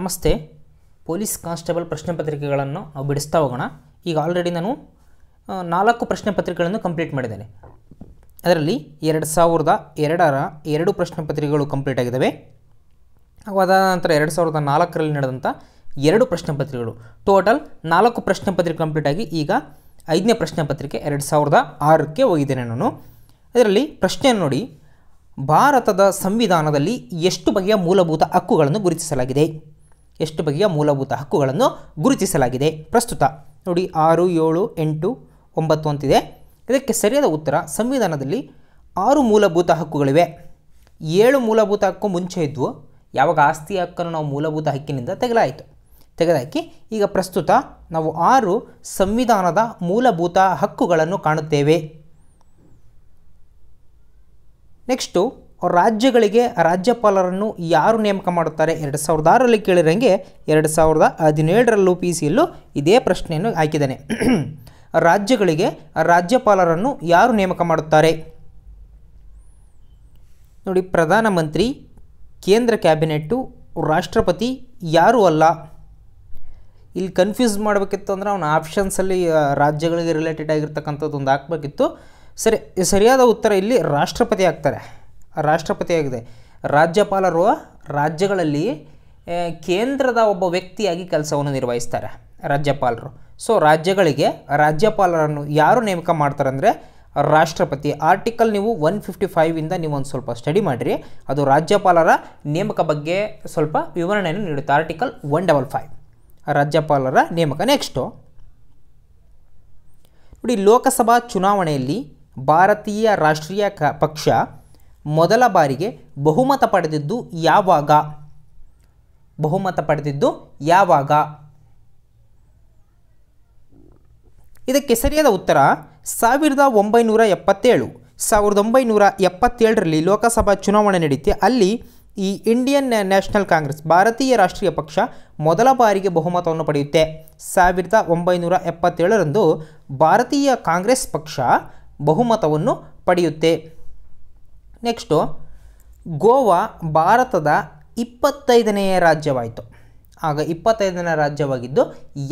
ನಮಸ್ತೆ police constable ಪ್ರಶ್ನೆ ಪತ್ರಿಕೆಗಳನ್ನು ನಾವು ಬಿಡಿಸ್ತಾ ಹೋಗೋಣ ಈಗ ಆಲ್ರೆಡಿ ನಾನು ನಾಲ್ಕು ಪ್ರಶ್ನೆ ಪತ್ರಿಕೆಗಳನ್ನು ಕಂಪ್ಲೀಟ್ ಮಾಡಿದ್ದೇನೆ ಅದರಲ್ಲಿ ಎರಡು ಸಾವಿರದ ಎರಡರ ಎರಡು ಪ್ರಶ್ನೆ ಪತ್ರಿಕೆಗಳು ಕಂಪ್ಲೀಟ್ ಆಗಿದ್ದಾವೆ ಹಾಗೂ ಅದಾದ ನಂತರ ಎರಡು ಸಾವಿರದ ನಾಲ್ಕರಲ್ಲಿ ನಡೆದಂಥ ಎರಡು ಪ್ರಶ್ನೆ ಪತ್ರಿಕೆಗಳು ಟೋಟಲ್ ನಾಲ್ಕು ಪ್ರಶ್ನೆ ಪತ್ರಿಕೆ ಕಂಪ್ಲೀಟ್ ಆಗಿ ಈಗ ಐದನೇ ಪ್ರಶ್ನೆ ಪತ್ರಿಕೆ ಎರಡು ಸಾವಿರದ ಆರಕ್ಕೆ ಹೋಗಿದ್ದೇನೆ ನಾನು ಅದರಲ್ಲಿ ಪ್ರಶ್ನೆಯನ್ನು ನೋಡಿ ಭಾರತದ ಸಂವಿಧಾನದಲ್ಲಿ ಎಷ್ಟು ಬಗೆಯ ಮೂಲಭೂತ ಹಕ್ಕುಗಳನ್ನು ಗುರುತಿಸಲಾಗಿದೆ ಎಷ್ಟು ಬಗೆಯ ಮೂಲಭೂತ ಹಕ್ಕುಗಳನ್ನು ಗುರುತಿಸಲಾಗಿದೆ ಪ್ರಸ್ತುತ ನೋಡಿ ಆರು ಏಳು ಎಂಟು ಒಂಬತ್ತು ಅಂತಿದೆ ಇದಕ್ಕೆ ಸರಿಯಾದ ಉತ್ತರ ಸಂವಿಧಾನದಲ್ಲಿ ಆರು ಮೂಲಭೂತ ಹಕ್ಕುಗಳಿವೆ ಏಳು ಮೂಲಭೂತ ಹಕ್ಕು ಮುಂಚೆ ಇದ್ವು ಯಾವಾಗ ಆಸ್ತಿ ಹಕ್ಕನ್ನು ನಾವು ಮೂಲಭೂತ ಹಕ್ಕಿನಿಂದ ತೆಗೆಲಾಯಿತು ತೆಗೆದಾಕಿ ಈಗ ಪ್ರಸ್ತುತ ನಾವು ಆರು ಸಂವಿಧಾನದ ಮೂಲಭೂತ ಹಕ್ಕುಗಳನ್ನು ಕಾಣುತ್ತೇವೆ ನೆಕ್ಸ್ಟು ರಾಜ್ಯಗಳಿಗೆ ರಾಜ್ಯಪಾಲರನ್ನು ಯಾರು ನೇಮಕ ಮಾಡುತ್ತಾರೆ ಎರಡು ಸಾವಿರದ ಆರರಲ್ಲಿ ಕೇಳಿರಂಗೆ ಎರಡು ಸಾವಿರದ ಹದಿನೇಳರಲ್ಲೂ ಪಿ ಸಿಯಲ್ಲೂ ಇದೇ ಪ್ರಶ್ನೆಯನ್ನು ಹಾಕಿದ್ದಾನೆ ರಾಜ್ಯಗಳಿಗೆ ರಾಜ್ಯಪಾಲರನ್ನು ಯಾರು ನೇಮಕ ಮಾಡುತ್ತಾರೆ ನೋಡಿ ಪ್ರಧಾನಮಂತ್ರಿ ಕೇಂದ್ರ ಕ್ಯಾಬಿನೆಟ್ಟು ರಾಷ್ಟ್ರಪತಿ ಯಾರೂ ಅಲ್ಲ ಇಲ್ಲಿ ಕನ್ಫ್ಯೂಸ್ ಮಾಡಬೇಕಿತ್ತು ಅಂದರೆ ಅವನ ಆಪ್ಷನ್ಸಲ್ಲಿ ರಾಜ್ಯಗಳಿಗೆ ರಿಲೇಟೆಡ್ ಆಗಿರ್ತಕ್ಕಂಥದ್ದು ಒಂದು ಹಾಕ್ಬೇಕಿತ್ತು ಸರಿ ಸರಿಯಾದ ಉತ್ತರ ಇಲ್ಲಿ ರಾಷ್ಟ್ರಪತಿ ಆಗ್ತಾರೆ ರಾಷ್ಟ್ರಪತಿಯಾಗಿದೆ ರಾಜ್ಯಪಾಲರು ರಾಜ್ಯಗಳಲ್ಲಿ ಕೇಂದ್ರದ ಒಬ್ಬ ವ್ಯಕ್ತಿಯಾಗಿ ಕೆಲಸವನ್ನು ನಿರ್ವಹಿಸ್ತಾರೆ ರಾಜ್ಯಪಾಲರು ಸೊ ರಾಜ್ಯಗಳಿಗೆ ರಾಜ್ಯಪಾಲರನ್ನು ಯಾರು ನೇಮಕ ಅಂದರೆ ರಾಷ್ಟ್ರಪತಿ ಆರ್ಟಿಕಲ್ ನೀವು ಒನ್ ಫಿಫ್ಟಿ ಫೈವಿಂದ ನೀವು ಒಂದು ಸ್ವಲ್ಪ ಸ್ಟಡಿ ಮಾಡಿರಿ ಅದು ರಾಜ್ಯಪಾಲರ ನೇಮಕ ಬಗ್ಗೆ ಸ್ವಲ್ಪ ವಿವರಣೆಯನ್ನು ನೀಡುತ್ತೆ ಆರ್ಟಿಕಲ್ ಒನ್ ಡಬಲ್ ಫೈವ್ ರಾಜ್ಯಪಾಲರ ನೇಮಕ ನೆಕ್ಸ್ಟು ನೋಡಿ ಲೋಕಸಭಾ ಚುನಾವಣೆಯಲ್ಲಿ ಭಾರತೀಯ ರಾಷ್ಟ್ರೀಯ ಕ ಪಕ್ಷ ಮೊದಲ ಬಾರಿಗೆ ಬಹುಮತ ಪಡೆದಿದ್ದು ಯಾವಾಗ ಬಹುಮತ ಪಡೆದಿದ್ದು ಯಾವಾಗ ಇದಕ್ಕೆ ಸರಿಯಾದ ಉತ್ತರ ಸಾವಿರದ ಒಂಬೈನೂರ ಎಪ್ಪತ್ತೇಳು ಸಾವಿರದ ಒಂಬೈನೂರ ಎಪ್ಪತ್ತೇಳರಲ್ಲಿ ಲೋಕಸಭಾ ಚುನಾವಣೆ ನಡೆಯುತ್ತೆ ಅಲ್ಲಿ ಈ ಇಂಡಿಯನ್ ನ್ಯಾಷನಲ್ ಕಾಂಗ್ರೆಸ್ ಭಾರತೀಯ ರಾಷ್ಟ್ರೀಯ ಪಕ್ಷ ಮೊದಲ ಬಾರಿಗೆ ಬಹುಮತವನ್ನು ಪಡೆಯುತ್ತೆ ಸಾವಿರದ ಒಂಬೈನೂರ ಎಪ್ಪತ್ತೇಳರಂದು ಭಾರತೀಯ ಕಾಂಗ್ರೆಸ್ ಪಕ್ಷ ಬಹುಮತವನ್ನು ಪಡೆಯುತ್ತೆ ನೆಕ್ಸ್ಟು ಗೋವಾ ಭಾರತದ ಇಪ್ಪತ್ತೈದನೆಯ ರಾಜ್ಯವಾಯಿತು ಆಗ ಇಪ್ಪತ್ತೈದನೇ ರಾಜ್ಯವಾಗಿದ್ದು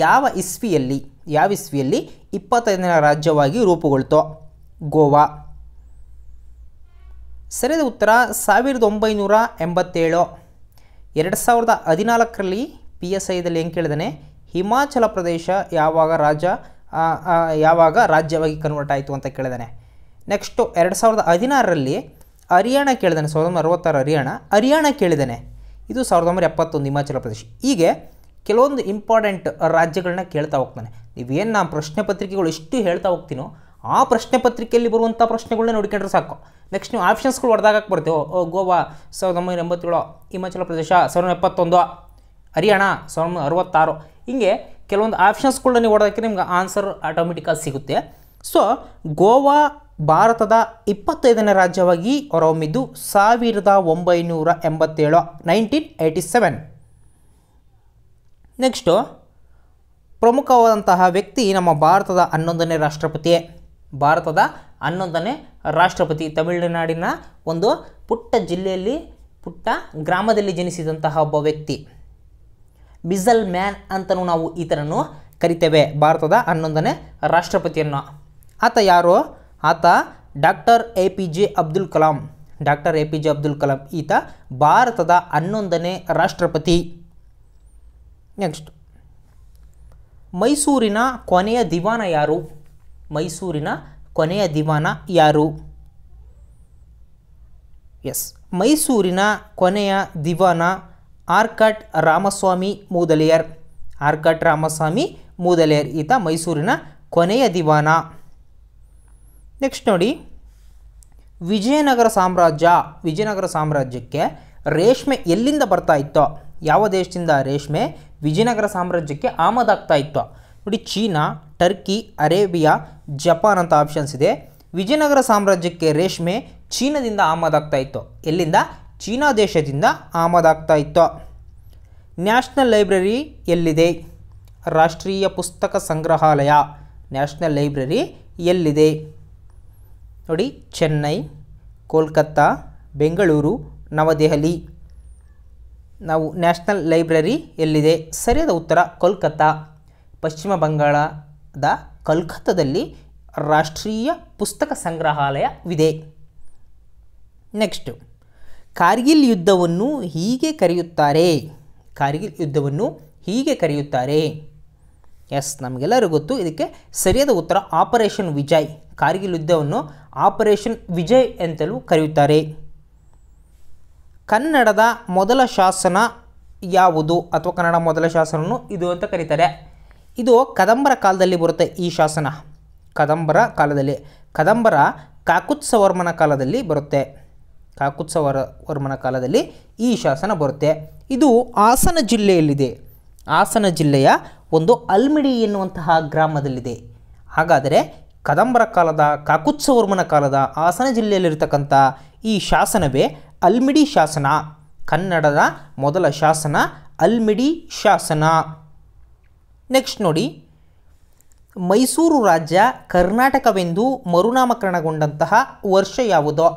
ಯಾವ ಇಸ್ವಿಯಲ್ಲಿ ಯಾವ ಇಸ್ವಿಯಲ್ಲಿ ಇಪ್ಪತ್ತೈದನೇ ರಾಜ್ಯವಾಗಿ ರೂಪುಗೊಳ್ತು ಗೋವಾ ಸರಿಯಾದ ಉತ್ತರ ಸಾವಿರದ ಒಂಬೈನೂರ ಎಂಬತ್ತೇಳು ಎರಡು ಸಾವಿರದ ಹದಿನಾಲ್ಕರಲ್ಲಿ ಪಿ ಎಸ್ ಐದಲ್ಲಿ ಹೆಂಗೆ ಕೇಳಿದಾನೆ ಹಿಮಾಚಲ ಪ್ರದೇಶ ಯಾವಾಗ ರಾಜ ಯಾವಾಗ ರಾಜ್ಯವಾಗಿ ಕನ್ವರ್ಟ್ ಆಯಿತು ಅಂತ ಕೇಳಿದಾನೆ ನೆಕ್ಸ್ಟು ಎರಡು ಸಾವಿರದ ಹದಿನಾರರಲ್ಲಿ ಹರಿಯಾಣ ಕೇಳಿದಾನೆ ಸಾವಿರದ ಒಂಬೈನೂರ ಅರವತ್ತಾರು ಹರಿಯಾಣ ಹರಿಯಾಣ ಕೇಳಿದ್ದಾನೆ ಇದು ಸಾವಿರದ ಒಂಬೈನೂರ ಎಪ್ಪತ್ತೊಂದು ಹಿಮಾಚಲ ಪ್ರದೇಶ ಹೀಗೆ ಕೆಲವೊಂದು ಇಂಪಾರ್ಟೆಂಟ್ ರಾಜ್ಯಗಳನ್ನ ಕೇಳ್ತಾ ಹೋಗ್ತಾನೆ ನೀವೇನು ನಾ ಪ್ರಶ್ನೆ ಪತ್ರಿಕೆಗಳು ಎಷ್ಟು ಹೇಳ್ತಾ ಹೋಗ್ತೀನೋ ಆ ಪ್ರಶ್ನೆ ಪತ್ರಿಕೆಯಲ್ಲಿ ಬರುವಂಥ ಪ್ರಶ್ನೆಗಳನ್ನ ನೋಡ್ಕೊಂಡ್ರೆ ಸಾಕು ನೆಕ್ಸ್ಟ್ ನೀವು ಆಪ್ಷನ್ಸ್ಗಳು ಹೊಡೆದಾಗಕ್ಕೆ ಬರ್ತೇವೆ ಗೋವಾ ಸಾವಿರದ ಒಂಬೈನೂರ ಎಂಬತ್ತೇಳು ಹಿಮಾಚಲ ಪ್ರದೇಶ ಸಾವಿರದ ಎಪ್ಪತ್ತೊಂದು ಹರಿಯಾಣ ಸಾವಿರದ ಒಂಬೈನೂರ ಅರವತ್ತಾರು ಹೀಗೆ ಕೆಲವೊಂದು ಆಪ್ಷನ್ಸ್ಗಳನ್ನ ನೀವು ಹೊಡೆದಕ್ಕೆ ನಿಮ್ಗೆ ಆನ್ಸರ್ ಆಟೋಮೆಟಿಕಾಗಿ ಸಿಗುತ್ತೆ ಸೊ ಗೋವಾ ಭಾರತದ ಇಪ್ಪತ್ತೈದನೇ ರಾಜ್ಯವಾಗಿ ಹೊರಹೊಮ್ಮಿದ್ದು ಸಾವಿರದ ಒಂಬೈನೂರ ಎಂಬತ್ತೇಳು ನೈನ್ಟೀನ್ ಏಯ್ಟಿ ಸೆವೆನ್ ನೆಕ್ಸ್ಟು ಪ್ರಮುಖವಾದಂತಹ ವ್ಯಕ್ತಿ ನಮ್ಮ ಭಾರತದ ಹನ್ನೊಂದನೇ ರಾಷ್ಟ್ರಪತಿ ಭಾರತದ ಹನ್ನೊಂದನೇ ರಾಷ್ಟ್ರಪತಿ ತಮಿಳುನಾಡಿನ ಒಂದು ಪುಟ್ಟ ಜಿಲ್ಲೆಯಲ್ಲಿ ಪುಟ್ಟ ಗ್ರಾಮದಲ್ಲಿ ಜನಿಸಿದಂತಹ ಒಬ್ಬ ವ್ಯಕ್ತಿ ಬಿಸಲ್ ಮ್ಯಾನ್ ಅಂತಲೂ ನಾವು ಈತನನ್ನು ಕರಿತೇವೆ ಭಾರತದ ಹನ್ನೊಂದನೇ ರಾಷ್ಟ್ರಪತಿಯನ್ನು ಆತ ಯಾರು ಆತ doctor A P J Abdul Kalam doctor A P J Abdul Kalam ಈತ ಭಾರತದ ಹನ್ನೊಂದನೇ ರಾಷ್ಟ್ರಪತಿ ನೆಕ್ಸ್ಟ್ ಮೈಸೂರಿನ ಕೊನೆಯ ದಿವಾನ ಯಾರು ಮೈಸೂರಿನ ಕೊನೆಯ ದಿವಾನ ಯಾರು ಎಸ್ ಮೈಸೂರಿನ ಕೊನೆಯ ದಿವಾನ ಆರ್ಕಟ್ ರಾಮಸ್ವಾಮಿ ಮೂದಲೆಯರ್ ಆರ್ಕಟ್ ರಾಮಸ್ವಾಮಿ ಮೂದಲೆಯರ್ ಈತ ಮೈಸೂರಿನ ಕೊನೆಯ ದಿವಾನ ನೆಕ್ಸ್ಟ್ ನೋಡಿ ವಿಜಯನಗರ ಸಾಮ್ರಾಜ್ಯ ವಿಜಯನಗರ ಸಾಮ್ರಾಜ್ಯಕ್ಕೆ ರೇಷ್ಮೆ ಎಲ್ಲಿಂದ ಬರ್ತಾ ಇತ್ತೋ ಯಾವ ದೇಶದಿಂದ ರೇಷ್ಮೆ ವಿಜಯನಗರ ಸಾಮ್ರಾಜ್ಯಕ್ಕೆ ಆಮದಾಗ್ತಾ ಇತ್ತು ನೋಡಿ ಚೀನಾ ಟರ್ಕಿ ಅರೇಬಿಯಾ ಜಪಾನ್ ಅಂತ ಆಪ್ಷನ್ಸ್ ಇದೆ ವಿಜಯನಗರ ಸಾಮ್ರಾಜ್ಯಕ್ಕೆ ರೇಷ್ಮೆ ಚೀನಾದಿಂದ ಆಮದಾಗ್ತಾ ಇತ್ತು ಎಲ್ಲಿಂದ ಚೀನಾ ದೇಶದಿಂದ ಆಮದಾಗ್ತಾ ಇತ್ತು ನ್ಯಾಷನಲ್ ಲೈಬ್ರರಿ ಎಲ್ಲಿದೆ ರಾಷ್ಟ್ರೀಯ ಪುಸ್ತಕ ಸಂಗ್ರಹಾಲಯ ನ್ಯಾಷನಲ್ ಲೈಬ್ರರಿ ಎಲ್ಲಿದೆ ನೋಡಿ ಚೆನ್ನೈ ಕೋಲ್ಕತ್ತಾ ಬೆಂಗಳೂರು ನವದೆಹಲಿ ನಾವು ನ್ಯಾಷನಲ್ ಲೈಬ್ರರಿ ಎಲ್ಲಿದೆ ಸರಿಯಾದ ಉತ್ತರ ಕೋಲ್ಕತ್ತಾ ಪಶ್ಚಿಮ ಬಂಗಾಳದ ಕಲ್ಕತ್ತಾದಲ್ಲಿ ರಾಷ್ಟ್ರೀಯ ಪುಸ್ತಕ ಸಂಗ್ರಹಾಲಯವಿದೆ ನೆಕ್ಸ್ಟು ಕಾರ್ಗಿಲ್ ಯುದ್ಧವನ್ನು ಹೀಗೆ ಕರೆಯುತ್ತಾರೆ ಕಾರ್ಗಿಲ್ ಯುದ್ಧವನ್ನು ಹೀಗೆ ಕರೆಯುತ್ತಾರೆ ಎಸ್ ನಮಗೆಲ್ಲರಿಗೂ ಗೊತ್ತು ಇದಕ್ಕೆ ಸರಿಯಾದ ಉತ್ತರ ಆಪರೇಷನ್ ವಿಜಯ್ ಕಾರ್ಗಿಲ್ ಯುದ್ಧವನ್ನು ಆಪರೇಷನ್ ವಿಜಯ್ ಅಂತಲೂ ಕರೆಯುತ್ತಾರೆ ಕನ್ನಡದ ಮೊದಲ ಶಾಸನ ಯಾವುದು ಅಥವಾ ಕನ್ನಡ ಮೊದಲ ಶಾಸನವನ್ನು ಇದು ಅಂತ ಕರೀತಾರೆ ಇದು ಕದಂಬರ ಕಾಲದಲ್ಲಿ ಬರುತ್ತೆ ಈ ಶಾಸನ ಕದಂಬರ ಕಾಲದಲ್ಲಿ ಕದಂಬರ ಕಾಕುತ್ಸವರ್ಮನ ಕಾಲದಲ್ಲಿ ಬರುತ್ತೆ ಕಾಕುತ್ಸವರ ವರ್ಮನ ಕಾಲದಲ್ಲಿ ಈ ಶಾಸನ ಬರುತ್ತೆ ಇದು ಹಾಸನ ಜಿಲ್ಲೆಯಲ್ಲಿದೆ ಹಾಸನ ಜಿಲ್ಲೆಯ ಒಂದು ಅಲ್ಮಿಡಿ ಎನ್ನುವಂತಹ ಗ್ರಾಮದಲ್ಲಿದೆ ಹಾಗಾದರೆ ಕದಂಬರ ಕಾಲದ ಕಾಕುತ್ಸವರ್ಮನ ಕಾಲದ ಹಾಸನ ಜಿಲ್ಲೆಯಲ್ಲಿರತಕ್ಕಂಥ ಈ ಶಾಸನವೇ ಅಲ್ಮಿಡಿ ಶಾಸನ ಕನ್ನಡದ ಮೊದಲ ಶಾಸನ ಅಲ್ಮಿಡಿ ಶಾಸನ ನೆಕ್ಸ್ಟ್ ನೋಡಿ ಮೈಸೂರು ರಾಜ್ಯ ಕರ್ನಾಟಕವೆಂದು ಮರುನಾಮಕರಣಗೊಂಡಂತಹ ವರ್ಷ ಯಾವುದೋ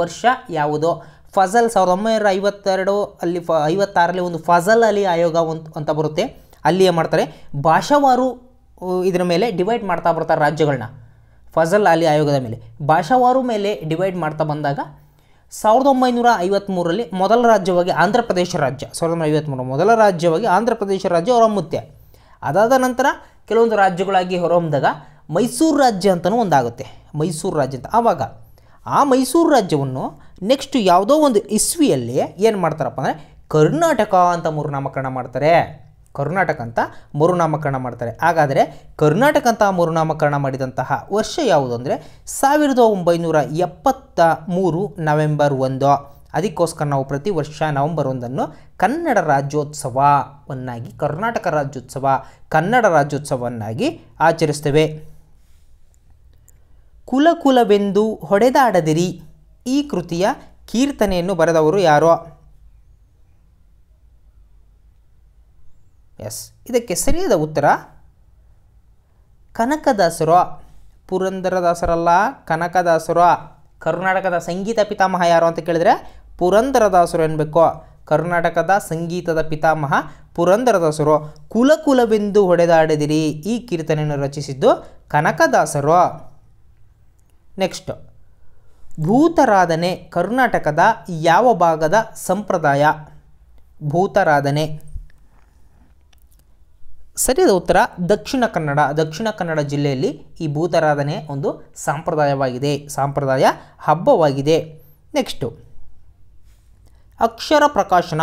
ವರ್ಷ ಯಾವುದೋ ಫಜಲ್ ಸಾವಿರದ ಒಂಬೈನೂರ ಐವತ್ತೆರಡು ಅಲ್ಲಿ ಫ ಐವತ್ತಾರರಲ್ಲಿ ಒಂದು ಫಜಲ್ ಅಲಿ ಆಯೋಗ ಅಂತ ಬರುತ್ತೆ ಅಲ್ಲಿ ಏನು ಮಾಡ್ತಾರೆ ಭಾಷಾವಾರು ಇದರ ಮೇಲೆ ಡಿವೈಡ್ ಮಾಡ್ತಾ ಬರ್ತಾರೆ ರಾಜ್ಯಗಳನ್ನ ಫಜಲ್ ಅಲಿ ಆಯೋಗದ ಮೇಲೆ ಭಾಷಾವಾರು ಮೇಲೆ ಡಿವೈಡ್ ಮಾಡ್ತಾ ಬಂದಾಗ ಸಾವಿರದ ಒಂಬೈನೂರ ಐವತ್ತ್ಮೂರರಲ್ಲಿ ಮೊದಲ ರಾಜ್ಯವಾಗಿ ಆಂಧ್ರ ಪ್ರದೇಶ ರಾಜ್ಯ ಸಾವಿರದ ಒಂಬೈನೂರ ಐವತ್ತ್ಮೂರು ಮೊದಲ ರಾಜ್ಯವಾಗಿ ಆಂಧ್ರ ಪ್ರದೇಶ ರಾಜ್ಯ ಹೊರಹೊಮ್ಮುತ್ತೆ ಅದಾದ ನಂತರ ಕೆಲವೊಂದು ರಾಜ್ಯಗಳಾಗಿ ಹೊರಹೊಮ್ಮಿದಾಗ ಮೈಸೂರು ರಾಜ್ಯ ಅಂತಲೂ ಒಂದಾಗುತ್ತೆ ಮೈಸೂರು ರಾಜ್ಯ ಅಂತ ಆವಾಗ ಆ ಮೈಸೂರು ರಾಜ್ಯವನ್ನು ನೆಕ್ಸ್ಟ್ ಯಾವುದೋ ಒಂದು ಇಸ್ವಿಯಲ್ಲಿ ಏನು ಮಾಡ್ತಾರಪ್ಪ ಅಂದರೆ ಕರ್ನಾಟಕ ಅಂತ ಮರುನಾಮಕರಣ ಮಾಡ್ತಾರೆ ಕರ್ನಾಟಕ ಅಂತ ಮರುನಾಮಕರಣ ಮಾಡ್ತಾರೆ ಹಾಗಾದರೆ ಕರ್ನಾಟಕ ಅಂತ ಮರುನಾಮಕರಣ ಮಾಡಿದಂತಹ ವರ್ಷ ಯಾವುದು ಅಂದರೆ ಸಾವಿರದ ಒಂಬೈನೂರ ಎಪ್ಪತ್ತ ಮೂರು ನವೆಂಬರ್ ಒಂದು ಅದಕ್ಕೋಸ್ಕರ ನಾವು ಪ್ರತಿ ವರ್ಷ ನವೆಂಬರ್ ಒಂದನ್ನು ಕನ್ನಡ ರಾಜ್ಯೋತ್ಸವವನ್ನಾಗಿ ಕರ್ನಾಟಕ ರಾಜ್ಯೋತ್ಸವ ಕನ್ನಡ ರಾಜ್ಯೋತ್ಸವವನ್ನಾಗಿ ಆಚರಿಸ್ತೇವೆ ಕುಲಕುಲವೆಂದು ಹೊಡೆದಾಡದಿರಿ ಈ ಕೃತಿಯ ಕೀರ್ತನೆಯನ್ನು ಬರೆದವರು ಯಾರೋ ಎಸ್ ಇದಕ್ಕೆ ಸರಿಯಾದ ಉತ್ತರ ಕನಕದಾಸರ ಪುರಂದರದಾಸರಲ್ಲ ಕನಕದಾಸರ ಕರ್ನಾಟಕದ ಸಂಗೀತ ಪಿತಾಮಹ ಯಾರು ಅಂತ ಕೇಳಿದರೆ ಪುರಂದರದಾಸರು ಎನ್ನಬೇಕು ಕರ್ನಾಟಕದ ಸಂಗೀತದ ಪಿತಾಮಹ ಪುರಂದರದಾಸರು ಕುಲಕುಲವೆಂದು ಹೊಡೆದಾಡದಿರಿ ಈ ಕೀರ್ತನೆಯನ್ನು ರಚಿಸಿದ್ದು ಕನಕದಾಸರು ನೆಕ್ಸ್ಟ್ ಭೂತರಾಧನೆ ಕರ್ನಾಟಕದ ಯಾವ ಭಾಗದ ಸಂಪ್ರದಾಯ ಭೂತರಾಧನೆ ಸರಿಯಾದ ಉತ್ತರ ದಕ್ಷಿಣ ಕನ್ನಡ ದಕ್ಷಿಣ ಕನ್ನಡ ಜಿಲ್ಲೆಯಲ್ಲಿ ಈ ಭೂತರಾಧನೆ ಒಂದು ಸಾಂಪ್ರದಾಯವಾಗಿದೆ ಸಾಂಪ್ರದಾಯ ಹಬ್ಬವಾಗಿದೆ ನೆಕ್ಸ್ಟು ಅಕ್ಷರ ಪ್ರಕಾಶನ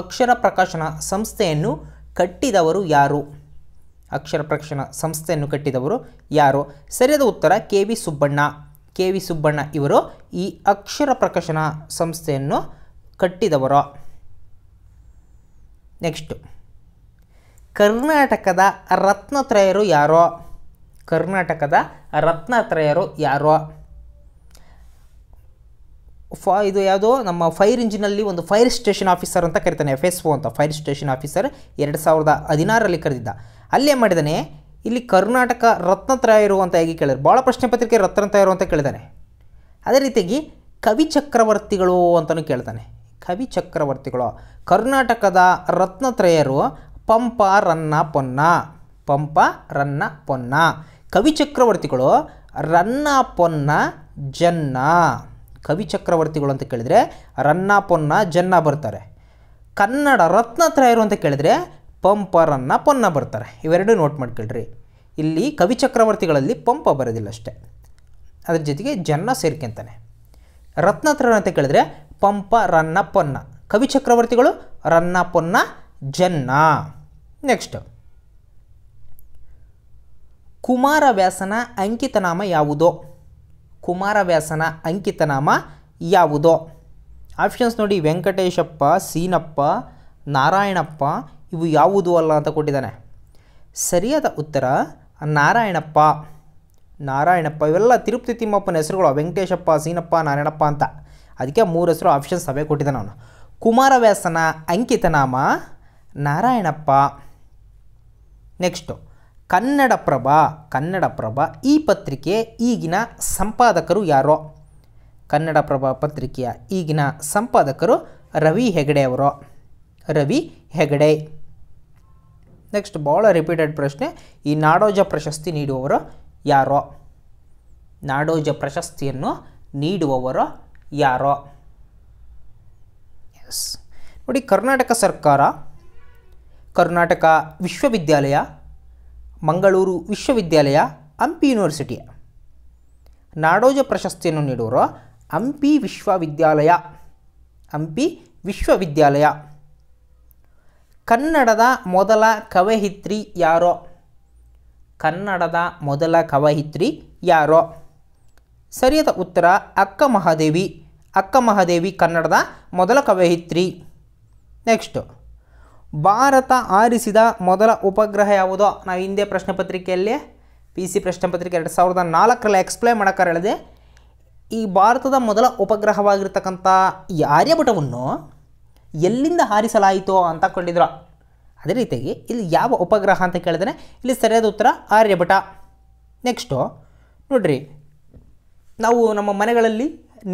ಅಕ್ಷರ ಪ್ರಕಾಶನ ಸಂಸ್ಥೆಯನ್ನು ಕಟ್ಟಿದವರು ಯಾರು ಅಕ್ಷರ ಪ್ರಕ್ಷಣ ಸಂಸ್ಥೆಯನ್ನು ಕಟ್ಟಿದವರು ಯಾರು ಸರಿಯಾದ ಉತ್ತರ K V Subbanna K V Subbanna ಇವರು ಈ ಅಕ್ಷರ ಪ್ರಕಾಶನ ಸಂಸ್ಥೆಯನ್ನು ಕಟ್ಟಿದವರು ನೆಕ್ಸ್ಟು ಕರ್ನಾಟಕದ ರತ್ನತ್ರಯರು ಯಾರೋ ಕರ್ನಾಟಕದ ರತ್ನತ್ರಯರು ಯಾರೋ ಫ ಇದು ಯಾವುದು ನಮ್ಮ ಫೈರ್ ಇಂಜಿನಲ್ಲಿ ಒಂದು ಫೈರ್ ಸ್ಟೇಷನ್ ಆಫೀಸರ್ ಅಂತ ಕರಿತಾನೆ ಎಫ್ ಎಸ್ ಅಂತ ಫೈರ್ ಸ್ಟೇಷನ್ ಆಫೀಸರ್ ಎರಡು ಸಾವಿರದ ಹದಿನಾರರಲ್ಲಿ ಕರೆದಿದ್ದ ಅಲ್ಲೇ ಮಾಡಿದಾನೆ ಇಲ್ಲಿ ಕರ್ನಾಟಕ ರತ್ನತ್ರಯ ಅಂತ ಹೇಗೆ ಕೇಳಿದ್ರು ಭಾಳ ಪ್ರಶ್ನೆ ಪತ್ರಿಕೆ ರತ್ನತ್ರಯ ಅಂತ ಕೇಳಿದ್ದಾನೆ ಅದೇ ರೀತಿಯಾಗಿ ಕವಿ ಚಕ್ರವರ್ತಿಗಳು ಅಂತಲೂ ಕೇಳ್ತಾನೆ ಕವಿ ಚಕ್ರವರ್ತಿಗಳು ಕರ್ನಾಟಕದ ರತ್ನತ್ರಯರು ಪಂಪ ರನ್ನ ಪೊನ್ನ ಪಂಪ ರನ್ನ ಪೊನ್ನ ಕವಿ ಚಕ್ರವರ್ತಿಗಳು ರನ್ನ ಪೊನ್ನ ಜನ್ನ ಕವಿ ಚಕ್ರವರ್ತಿಗಳು ಅಂತ ಕೇಳಿದರೆ ರನ್ನ ಪೊನ್ನ ಜನ್ನ ಬರ್ತಾರೆ ಕನ್ನಡ ರತ್ನತ್ರಯರು ಅಂತ ಕೇಳಿದರೆ ಪಂಪರನ್ನು ಪೊನ್ನ ಬರ್ತಾರೆ ಇವೆರಡೂ ನೋಟ್ ಮಾಡ್ಕೊಳ್ರಿ ಇಲ್ಲಿ ಕವಿಚಕ್ರವರ್ತಿಗಳಲ್ಲಿ ಪಂಪ ಬರೋದಿಲ್ಲ ಅಷ್ಟೇ ಅದ್ರ ಜೊತೆಗೆ ಜನ್ನ ಸೇರ್ಕೊಂತಾನೆ ರತ್ನತ್ರನ ಅಂತ ಕೇಳಿದ್ರೆ ಪಂಪ ರನ್ನ ಪೊನ್ನ ಚಕ್ರವರ್ತಿಗಳು ರನ್ನ ಪೊನ್ನ ಜನ್ನ ನೆಕ್ಸ್ಟ್ ಕುಮಾರವ್ಯಾಸನ ಅಂಕಿತನಾಮ ಯಾವುದೋ ಕುಮಾರವ್ಯಾಸನ ಅಂಕಿತನಾಮ ಯಾವುದೋ ಆಪ್ಷನ್ಸ್ ನೋಡಿ ವೆಂಕಟೇಶಪ್ಪ ಸೀನಪ್ಪ ನಾರಾಯಣಪ್ಪ ಇವು ಯಾವುದು ಅಲ್ಲ ಅಂತ ಕೊಟ್ಟಿದ್ದಾನೆ ಸರಿಯಾದ ಉತ್ತರ ನಾರಾಯಣಪ್ಪ ನಾರಾಯಣಪ್ಪ ಇವೆಲ್ಲ ತಿರುಪತಿ ತಿಮ್ಮಪ್ಪನ ಹೆಸರುಗಳು ವೆಂಕಟೇಶಪ್ಪ ಸೀನಪ್ಪ ನಾರಾಯಣಪ್ಪ ಅಂತ ಅದಕ್ಕೆ ಮೂರು ಹೆಸರು ಆಪ್ಷನ್ ಸಭೆ ಕೊಟ್ಟಿದ್ದಾನೆ ಅವನು ಕುಮಾರವ್ಯಾಸನ ಅಂಕಿತನಾಮ ನಾರಾಯಣಪ್ಪ ನೆಕ್ಸ್ಟು ಕನ್ನಡಪ್ರಭ ಕನ್ನಡಪ್ರಭ ಈ ಪತ್ರಿಕೆ ಈಗಿನ ಸಂಪಾದಕರು ಯಾರೋ ಕನ್ನಡಪ್ರಭ ಪತ್ರಿಕೆಯ ಈಗಿನ ಸಂಪಾದಕರು ರವಿ ಹೆಗಡೆಯವರು ರವಿ ಹೆಗಡೆ ನೆಕ್ಸ್ಟ್ ಭಾಳ ರಿಪೀಟೆಡ್ ಪ್ರಶ್ನೆ ಈ ನಾಡೋಜ ಪ್ರಶಸ್ತಿ ನೀಡುವವರು ಯಾರೋ ನಾಡೋಜ ಪ್ರಶಸ್ತಿಯನ್ನು ನೀಡುವವರು ಯಾರೋ ಎಸ್ ನೋಡಿ ಕರ್ನಾಟಕ ಸರ್ಕಾರ ಕರ್ನಾಟಕ ವಿಶ್ವವಿದ್ಯಾಲಯ ಮಂಗಳೂರು ವಿಶ್ವವಿದ್ಯಾಲಯ ಹಂಪಿ ಯೂನಿವರ್ಸಿಟಿ ನಾಡೋಜ ಪ್ರಶಸ್ತಿಯನ್ನು ನೀಡುವರು ಹಂಪಿ ವಿಶ್ವವಿದ್ಯಾಲಯ ಹಂಪಿ ವಿಶ್ವವಿದ್ಯಾಲಯ ಕನ್ನಡದ ಮೊದಲ ಕವಹಿತ್ರಿ ಯಾರೋ ಕನ್ನಡದ ಮೊದಲ ಕವಹಿತ್ರಿ ಯಾರೋ ಸರಿಯಾದ ಉತ್ತರ ಅಕ್ಕ ಮಹಾದೇವಿ ಅಕ್ಕ ಮಹಾದೇವಿ ಕನ್ನಡದ ಮೊದಲ ಕವಹಿತ್ರಿ ನೆಕ್ಸ್ಟು ಭಾರತ ಆರಿಸಿದ ಮೊದಲ ಉಪಗ್ರಹ ಯಾವುದೋ ನಾವು ಹಿಂದೆ ಪ್ರಶ್ನೆ ಪತ್ರಿಕೆಯಲ್ಲಿ ಪಿ ಸಿ ಪ್ರಶ್ನೆ ಪತ್ರಿಕೆ ಎರಡು ಸಾವಿರದ ನಾಲ್ಕರಲ್ಲಿ ಎಕ್ಸ್ಪ್ಲೈನ್ ಮಾಡೋಕ್ಕಾರ ಹೇಳಿದೆ ಈ ಭಾರತದ ಮೊದಲ ಉಪಗ್ರಹವಾಗಿರ್ತಕ್ಕಂಥ ಆರ್ಯಭಟವನ್ನು ಎಲ್ಲಿಂದ ಹಾರಿಸಲಾಯಿತು ಅಂತ ಕೊಂಡಿದ್ರು ಅದೇ ರೀತಿಯಾಗಿ ಇಲ್ಲಿ ಯಾವ ಉಪಗ್ರಹ ಅಂತ ಕೇಳಿದ್ರೆ ಇಲ್ಲಿ ಸರಿಯಾದ ಉತ್ತರ ಆರ್ಯಭಟ ನೆಕ್ಸ್ಟು ನೋಡ್ರಿ ನಾವು ನಮ್ಮ ಮನೆಗಳಲ್ಲಿ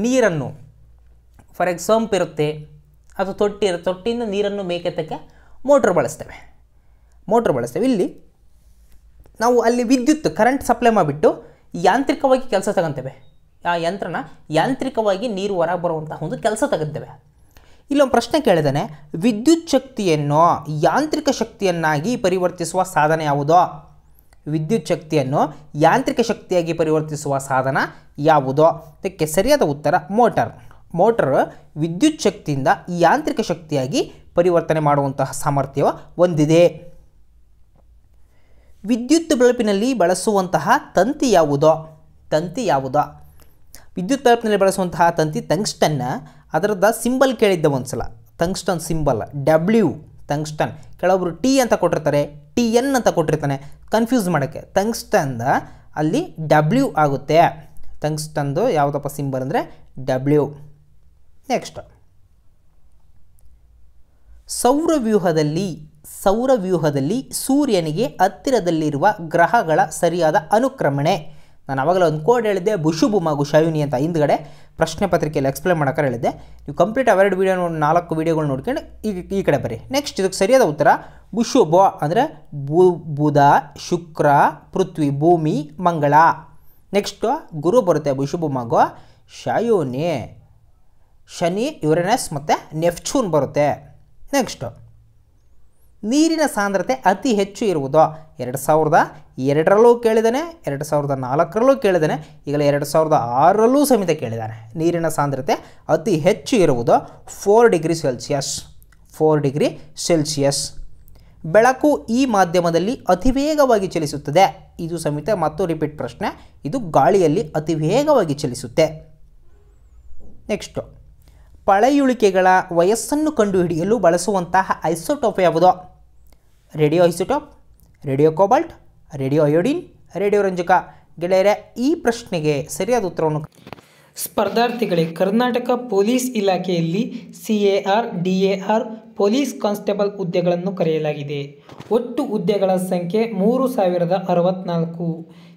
ನೀರನ್ನು ಫಾರ್ ಎಕ್ಸಾಂಪ್ ಇರುತ್ತೆ ಅದು ತೊಟ್ಟಿ ತೊಟ್ಟಿಯಿಂದ ನೀರನ್ನು ಮೇಕೆತ್ತಕ್ಕೆ ಮೋಟ್ರ್ ಬಳಸ್ತೇವೆ ಮೋಟ್ರ್ ಬಳಸ್ತೇವೆ ಇಲ್ಲಿ ನಾವು ಅಲ್ಲಿ ವಿದ್ಯುತ್ ಕರೆಂಟ್ ಸಪ್ಲೈ ಮಾಡಿಬಿಟ್ಟು ಯಾಂತ್ರಿಕವಾಗಿ ಕೆಲಸ ತಗೊತೇವೆ ಆ ಯಂತ್ರನ ಯಾಂತ್ರಿಕವಾಗಿ ನೀರು ಹೊರಗೆ ಬರುವಂತಹ ಒಂದು ಕೆಲಸ ತಗಂತೇವೆ ಇಲ್ಲೊಂದು ಪ್ರಶ್ನೆ ಕೇಳಿದಾನೆ ವಿದ್ಯುತ್ ಶಕ್ತಿಯನ್ನು ಯಾಂತ್ರಿಕ ಶಕ್ತಿಯನ್ನಾಗಿ ಪರಿವರ್ತಿಸುವ ಸಾಧನ ಯಾವುದೋ ವಿದ್ಯುತ್ ಶಕ್ತಿಯನ್ನು ಯಾಂತ್ರಿಕ ಶಕ್ತಿಯಾಗಿ ಪರಿವರ್ತಿಸುವ ಸಾಧನ ಯಾವುದೋ ಅದಕ್ಕೆ ಸರಿಯಾದ ಉತ್ತರ ಮೋಟರ್ ಮೋಟರ್ ವಿದ್ಯುತ್ ಶಕ್ತಿಯಿಂದ ಯಾಂತ್ರಿಕ ಶಕ್ತಿಯಾಗಿ ಪರಿವರ್ತನೆ ಮಾಡುವಂತಹ ಸಾಮರ್ಥ್ಯ ಹೊಂದಿದೆ ವಿದ್ಯುತ್ ಬೆಳಪಿನಲ್ಲಿ ಬಳಸುವಂತಹ ತಂತಿ ಯಾವುದೋ ತಂತಿ ಯಾವುದೋ ವಿದ್ಯುತ್ ತಲುಪಿನಲ್ಲಿ ಬಳಸುವಂತಹ ತಂತಿ ತಂಗ್ಸ್ಟನ್ನ ಅದರದ ಸಿಂಬಲ್ ಕೇಳಿದ್ದೆ ಒಂದ್ಸಲ ಸಲ ತಂಗ್ಸ್ಟನ್ ಸಿಂಬಲ್ ಡಬ್ಲ್ಯೂ ತಂಗ್ಸ್ಟನ್ ಕೆಲವೊಬ್ರು ಟಿ ಅಂತ ಕೊಟ್ಟಿರ್ತಾರೆ ಟಿ ಎನ್ ಅಂತ ಕೊಟ್ಟಿರ್ತಾನೆ ಕನ್ಫ್ಯೂಸ್ ಮಾಡೋಕ್ಕೆ ತಂಗ್ಸ್ಟನ್ದ ಅಲ್ಲಿ ಡಬ್ಲ್ಯೂ ಆಗುತ್ತೆ ತಂಗ್ಸ್ಟನ್ದು ಯಾವುದಪ್ಪ ಸಿಂಬಲ್ ಅಂದರೆ ಡಬ್ಲ್ಯೂ ನೆಕ್ಸ್ಟ್ ಸೌರವ್ಯೂಹದಲ್ಲಿ ಸೌರವ್ಯೂಹದಲ್ಲಿ ಸೂರ್ಯನಿಗೆ ಹತ್ತಿರದಲ್ಲಿರುವ ಗ್ರಹಗಳ ಸರಿಯಾದ ಅನುಕ್ರಮಣೆ ನಾನು ಆವಾಗಲೇ ಒಂದು ಕೋಡ್ ಹೇಳಿದ್ದೆ ಬುಷುಬು ಮಗು ಶಯುನಿ ಅಂತ ಹಿಂದ್ಗಡೆ ಪ್ರಶ್ನೆ ಪತ್ರಿಕೆಯಲ್ಲಿ ಎಕ್ಸ್ಪ್ಲೇನ್ ಮಾಡೋಕ್ಕೆ ಹೇಳಿದ್ದೆ ನೀವು ಕಂಪ್ಲೀಟ್ ಅವೆರಡು ವೀಡಿಯೋ ನೋಡಿ ನಾಲ್ಕು ವೀಡಿಯೋಗಳು ನೋಡ್ಕೊಂಡು ಈ ಈ ಕಡೆ ಬರಿ ನೆಕ್ಸ್ಟ್ ಇದಕ್ಕೆ ಸರಿಯಾದ ಉತ್ತರ ಬುಷು ಬೊ ಅಂದರೆ ಬು ಬುಧ ಶುಕ್ರ ಪೃಥ್ವಿ ಭೂಮಿ ಮಂಗಳ ನೆಕ್ಸ್ಟು ಗುರು ಬರುತ್ತೆ ಬುಷುಬು ಮಗು ಶಯುನಿ ಶನಿ ಯುರೆನಸ್ ಮತ್ತು ನೆಫ್ಚೂನ್ ಬರುತ್ತೆ ನೆಕ್ಸ್ಟು ನೀರಿನ ಸಾಂದ್ರತೆ ಅತಿ ಹೆಚ್ಚು ಇರುವುದು ಎರಡು ಸಾವಿರದ ಎರಡರಲ್ಲೂ ಕೇಳಿದ್ದಾನೆ ಎರಡು ಸಾವಿರದ ನಾಲ್ಕರಲ್ಲೂ ಕೇಳಿದ್ದಾನೆ ಈಗಲೇ ಎರಡು ಸಾವಿರದ ಆರರಲ್ಲೂ ಸಮೇತ ಕೇಳಿದ್ದಾನೆ ನೀರಿನ ಸಾಂದ್ರತೆ ಅತಿ ಹೆಚ್ಚು ಇರುವುದು four degree Celsius four degree Celsius ಬೆಳಕು ಈ ಮಾಧ್ಯಮದಲ್ಲಿ ಅತಿ ವೇಗವಾಗಿ ಚಲಿಸುತ್ತದೆ ಇದು ಸಮೇತ ಮತ್ತು ರಿಪೀಟ್ ಪ್ರಶ್ನೆ ಇದು ಗಾಳಿಯಲ್ಲಿ ಅತಿ ವೇಗವಾಗಿ ಚಲಿಸುತ್ತೆ ನೆಕ್ಸ್ಟು ಪಳೆಯುಳಿಕೆಗಳ ವಯಸ್ಸನ್ನು ಕಂಡುಹಿಡಿಯಲು ಬಳಸುವಂತಹ ಐಸೋಟೋಪ್ ಯಾವುದೋ radio isotope radio cobalt radio iodine radio ರಂಜಕ ಗೆಳೆಯರ ಈ ಪ್ರಶ್ನೆಗೆ ಸರಿಯಾದ ಉತ್ತರವನ್ನು ಸ್ಪರ್ಧಾರ್ಥಿಗಳೇ ಕರ್ನಾಟಕ ಪೊಲೀಸ್ ಇಲಾಖೆಯಲ್ಲಿ C A R D A R police constable ಹುದ್ದೆಗಳನ್ನು ಕರೆಯಲಾಗಿದೆ ಒಟ್ಟು ಹುದ್ದೆಗಳ ಸಂಖ್ಯೆ ಮೂರು ಸಾವಿರದ ಅರವತ್ತ್ನಾಲ್ಕು